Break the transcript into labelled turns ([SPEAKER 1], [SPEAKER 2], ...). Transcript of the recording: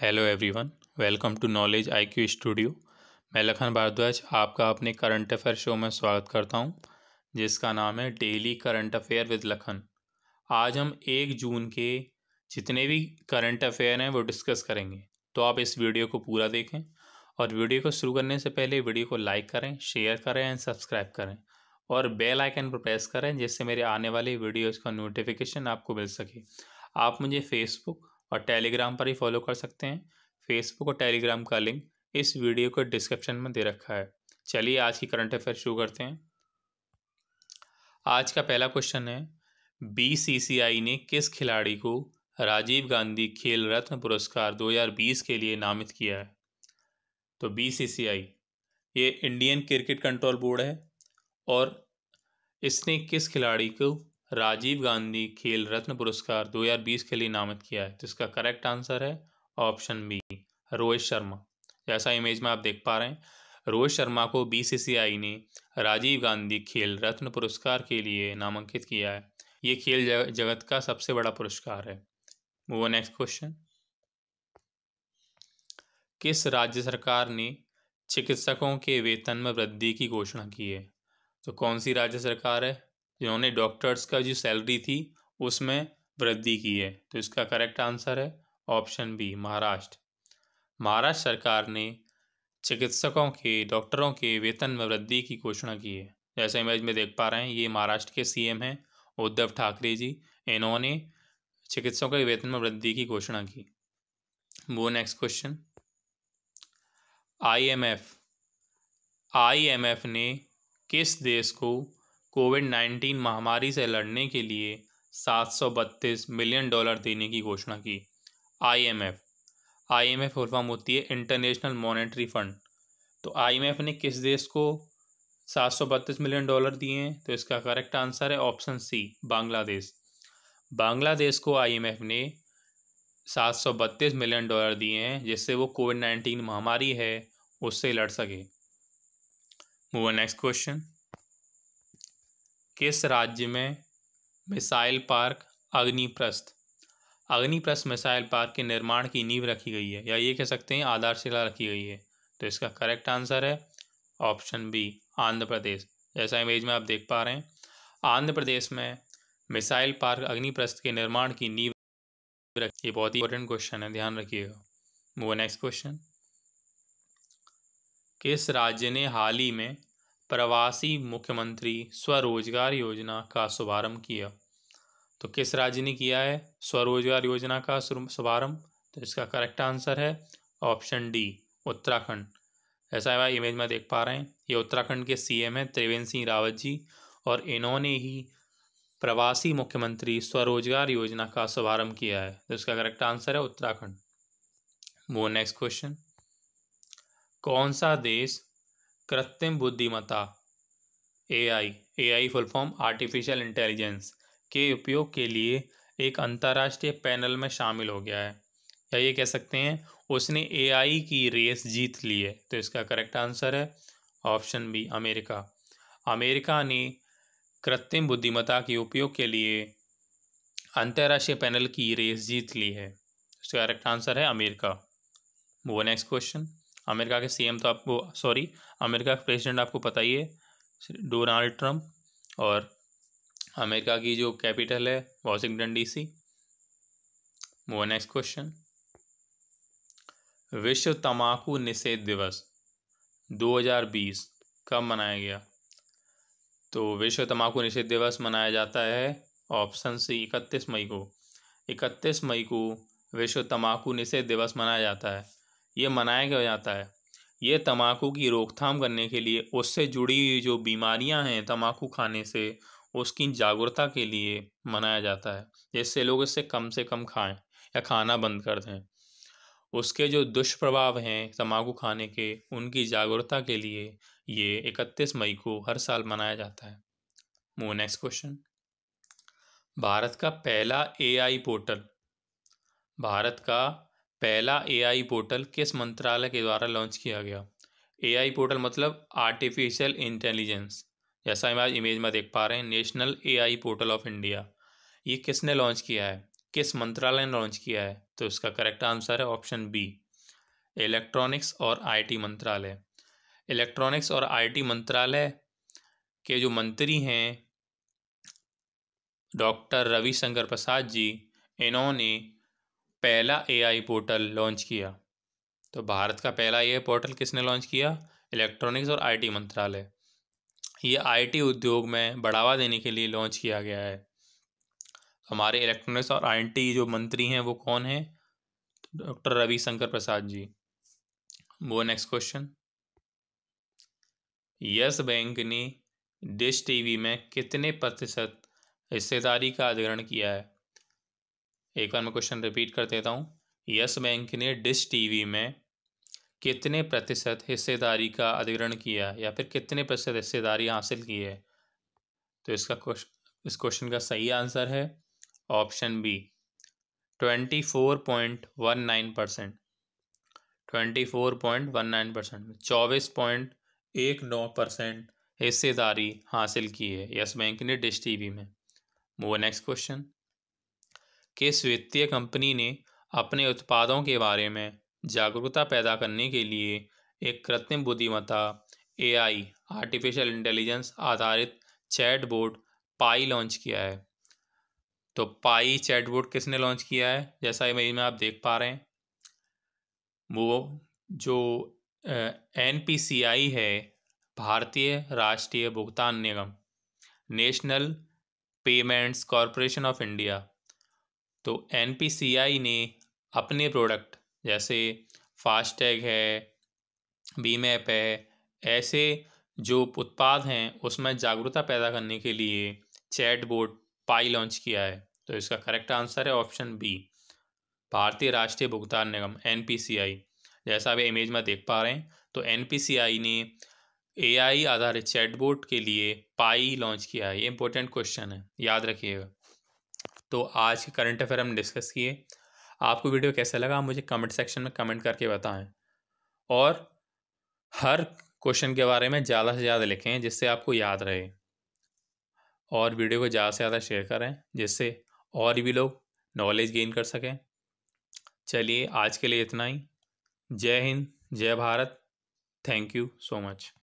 [SPEAKER 1] hello everyone welcome to knowledge IQ studio मैं लखन भारद्वाज आपका अपने करंट अफेयर शो में स्वागत करता हूं जिसका नाम है daily current affair with Lakhan आज हम एक जून के जितने भी करंट अफेयर हैं वो डिस्कस करेंगे तो आप इस वीडियो को पूरा देखें और वीडियो को शुरू करने से पहले वीडियो को लाइक करें शेयर करें एंड सब्सक्राइब करें और बेल आइकन पर प्रेस करें जिससे मेरे आने वाले वीडियोज़ का नोटिफिकेशन आपको मिल सके आप मुझे फेसबुक और टेलीग्राम पर ही फॉलो कर सकते हैं फेसबुक और टेलीग्राम का लिंक इस वीडियो को डिस्क्रिप्शन में दे रखा है चलिए आज की करंट अफेयर शुरू करते हैं आज का पहला क्वेश्चन है बीसीसीआई ने किस खिलाड़ी को राजीव गांधी खेल रत्न पुरस्कार 2020 के लिए नामित किया है तो बीसीसीआई ये इंडियन क्रिकेट कंट्रोल बोर्ड है और इसने किस खिलाड़ी को राजीव गांधी खेल रत्न पुरस्कार 2020 के लिए नामित किया है जिसका करेक्ट आंसर है ऑप्शन बी रोहित शर्मा जैसा इमेज में आप देख पा रहे हैं रोहित शर्मा को बीसीसीआई ने राजीव गांधी खेल रत्न पुरस्कार के लिए नामांकित किया है ये खेल जगत का सबसे बड़ा पुरस्कार है वो नेक्स्ट क्वेश्चन किस राज्य सरकार ने चिकित्सकों के वेतन में वृद्धि की घोषणा की है तो कौन सी राज्य सरकार है जिन्होंने डॉक्टर्स का जो सैलरी थी उसमें वृद्धि की है तो इसका करेक्ट आंसर है ऑप्शन बी महाराष्ट्र महाराष्ट्र सरकार ने चिकित्सकों के डॉक्टरों के वेतन में वृद्धि की घोषणा की है जैसे इमेज में देख पा रहे हैं ये महाराष्ट्र के सीएम हैं उद्धव ठाकरे जी इन्होंने चिकित्सकों के वेतन में वृद्धि की घोषणा की वो नेक्स्ट क्वेश्चन आईएमएफ आईएमएफ ने किस देश को कोविड नाइन्टीन महामारी से लड़ने के लिए 732 मिलियन डॉलर देने की घोषणा की आईएमएफ आईएमएफ एफ फॉर्म होती है इंटरनेशनल मॉनेटरी फंड तो आईएमएफ ने किस देश को सात मिलियन डॉलर दिए हैं तो इसका करेक्ट आंसर है ऑप्शन सी बांग्लादेश बांग्लादेश को आईएमएफ ने 732 मिलियन डॉलर दिए हैं जिससे वो कोविड नाइन्टीन महामारी है उससे लड़ सके मूव नेक्स्ट क्वेश्चन किस राज्य में missile park Agniprasth Agniprasth missile park के निर्माण की नींव रखी गई है या ये कह सकते हैं आधारशिला रखी गई है तो इसका करेक्ट आंसर है ऑप्शन बी आंध्र प्रदेश जैसा इमेज में आप देख पा रहे हैं आंध्र प्रदेश में मिसाइल पार्क अग्निप्रस्थ के निर्माण की नींव ये बहुत ही इंपॉर्टेंट क्वेश्चन है ध्यान रखिएगा वो नेक्स्ट क्वेश्चन किस राज्य ने हाल ही में प्रवासी मुख्यमंत्री स्वरोजगार योजना का शुभारंभ किया तो किस राज्य ने किया है स्वरोजगार योजना का शुभारंभ तो इसका करेक्ट आंसर है ऑप्शन डी उत्तराखंड ऐसा है भाई इमेज में देख पा रहे हैं ये उत्तराखंड के सीएम हैं त्रिवेंद्र सिंह रावत जी और इन्होंने ही प्रवासी मुख्यमंत्री स्वरोजगार योजना का शुभारंभ किया है तो इसका करेक्ट आंसर है उत्तराखंड वो नेक्स्ट क्वेश्चन कौन सा देश कृत्रिम बुद्धिमत्ता AI AI full form artificial intelligence के उपयोग के लिए एक अंतर्राष्ट्रीय पैनल में शामिल हो गया है या ये कह सकते हैं उसने एआई की रेस जीत ली है तो इसका करेक्ट आंसर है ऑप्शन बी अमेरिका अमेरिका ने कृत्रिम बुद्धिमत्ता के उपयोग के लिए अंतर्राष्ट्रीय पैनल की रेस जीत ली है इसका करेक्ट आंसर है अमेरिका वो नेक्स्ट क्वेश्चन अमेरिका के सीएम तो आपको सॉरी अमेरिका के प्रेसिडेंट आपको पता ही है डोनाल्ड ट्रंप और अमेरिका की जो कैपिटल है वॉशिंगटन डीसी वो नेक्स्ट क्वेश्चन विश्व तंबाकू निषेध दिवस 2020 कब मनाया गया तो विश्व तंबाकू निषेध दिवस मनाया जाता है ऑप्शन सी इकतीस मई को इकतीस मई को विश्व तंबाकू निषेध दिवस मनाया जाता है ये मनाया गया जाता है ये तम्बाकू की रोकथाम करने के लिए उससे जुड़ी जो बीमारियां हैं तम्बाकू खाने से उसकी जागरूकता के लिए मनाया जाता है जिससे लोग इससे कम से कम खाएं या खाना बंद कर दें उसके जो दुष्प्रभाव हैं तम्बाकू खाने के उनकी जागरूकता के लिए ये इकतीस मई को हर साल मनाया जाता है मो नेक्स्ट क्वेश्चन भारत का पहला एआई पोर्टल भारत का पहला एआई पोर्टल किस मंत्रालय के द्वारा लॉन्च किया गया एआई पोर्टल मतलब आर्टिफिशियल इंटेलिजेंस जैसा हम आज इमेज में देख पा रहे हैं national AI portal of India ये किसने लॉन्च किया है किस मंत्रालय ने लॉन्च किया है तो इसका करेक्ट आंसर है ऑप्शन बी इलेक्ट्रॉनिक्स और आईटी मंत्रालय इलेक्ट्रॉनिक्स और आईटी मंत्रालय के जो मंत्री हैं डॉक्टर रविशंकर प्रसाद जी इन्होंने पहला एआई पोर्टल लॉन्च किया तो भारत का पहला एआई पोर्टल किसने लॉन्च किया इलेक्ट्रॉनिक्स और आईटी मंत्रालय ये आईटी उद्योग में बढ़ावा देने के लिए लॉन्च किया गया है हमारे इलेक्ट्रॉनिक्स और आईटी जो मंत्री हैं वो कौन हैं डॉक्टर रविशंकर प्रसाद जी वो नेक्स्ट क्वेश्चन यस बैंक ने डिश टीवी में कितने प्रतिशत हिस्सेदारी का अधिग्रहण किया है एक बार मैं क्वेश्चन रिपीट कर देता हूँ यस बैंक ने डिश टीवी में कितने प्रतिशत हिस्सेदारी का अधिग्रहण किया या फिर कितने प्रतिशत हिस्सेदारी हासिल की है तो इसका क्वेश्चन इस क्वेश्चन का सही आंसर है option B twenty four point one nine percent twenty four point one nine percent चौबीस पॉइंट एक नौ परसेंट हिस्सेदारी हासिल की है यस बैंक ने डिश टीवी में वो नेक्स्ट क्वेश्चन किस वित्तीय कंपनी ने अपने उत्पादों के बारे में जागरूकता पैदा करने के लिए एक कृत्रिम बुद्धिमत्ता एआई आर्टिफिशियल इंटेलिजेंस आधारित चैटबोर्ड पाई लॉन्च किया है तो पाई चैटबोर्ड किसने लॉन्च किया है जैसा इमेज में आप देख पा रहे हैं वो जो एन है भारतीय राष्ट्रीय भुगतान निगम national payments corporation of India तो एन ने अपने प्रोडक्ट जैसे फास्टैग है बीम ऐप है ऐसे जो उत्पाद हैं उसमें जागरूकता पैदा करने के लिए चैट बोर्ड पाई लॉन्च किया है तो इसका करेक्ट आंसर है ऑप्शन बी भारतीय राष्ट्रीय भुगतान निगम एन जैसा आप इमेज में देख पा रहे हैं तो एन ने एआई आधारित चैट बोर्ड के लिए पाई लॉन्च किया है ये इंपॉर्टेंट क्वेश्चन है याद रखिएगा तो आज के करंट अफेयर हम डिस्कस किए आपको वीडियो कैसा लगा मुझे कमेंट सेक्शन में कमेंट करके बताएं और हर क्वेश्चन के बारे में ज़्यादा से ज़्यादा लिखें जिससे आपको याद रहे और वीडियो को ज़्यादा से ज़्यादा शेयर करें जिससे और भी लोग नॉलेज गेन कर सकें चलिए आज के लिए इतना ही जय हिंद जय Bharat thank you so much